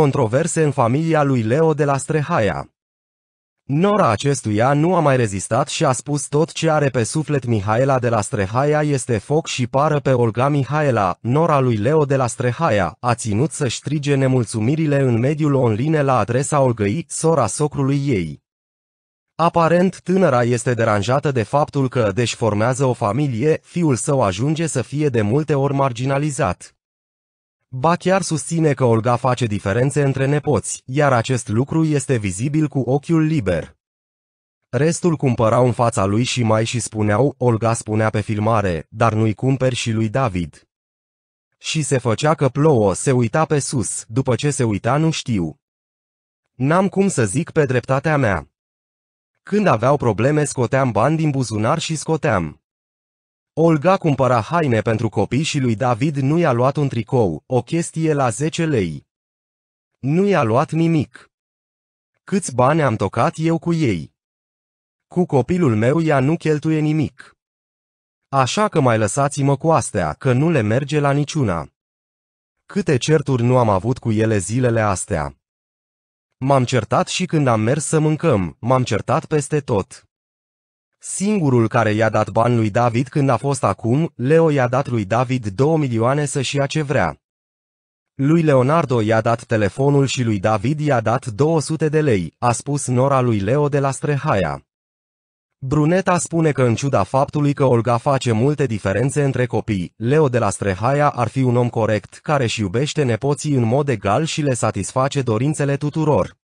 Controverse în familia lui Leo de la Strehaia Nora acestuia nu a mai rezistat și a spus tot ce are pe suflet Mihaela de la Strehaia este foc și pară pe Olga Mihaela, Nora lui Leo de la Strehaia, a ținut să strige nemulțumirile în mediul online la adresa Olgăi, sora socrului ei. Aparent, tânăra este deranjată de faptul că, deși formează o familie, fiul său ajunge să fie de multe ori marginalizat. Ba chiar susține că Olga face diferențe între nepoți, iar acest lucru este vizibil cu ochiul liber. Restul cumpărau în fața lui și mai și spuneau, Olga spunea pe filmare, dar nu-i cumperi și lui David. Și se făcea că plouă, se uita pe sus, după ce se uita nu știu. N-am cum să zic pe dreptatea mea. Când aveau probleme scoteam bani din buzunar și scoteam. Olga cumpăra haine pentru copii și lui David nu i-a luat un tricou, o chestie la 10 lei. Nu i-a luat nimic. Câți bani am tocat eu cu ei? Cu copilul meu ea nu cheltuie nimic. Așa că mai lăsați-mă cu astea, că nu le merge la niciuna. Câte certuri nu am avut cu ele zilele astea. M-am certat și când am mers să mâncăm, m-am certat peste tot. Singurul care i-a dat bani lui David când a fost acum, Leo i-a dat lui David 2 milioane să-și ia ce vrea. Lui Leonardo i-a dat telefonul și lui David i-a dat 200 de lei, a spus nora lui Leo de la Strehaia. Bruneta spune că în ciuda faptului că Olga face multe diferențe între copii, Leo de la Strehaia ar fi un om corect care și iubește nepoții în mod egal și le satisface dorințele tuturor.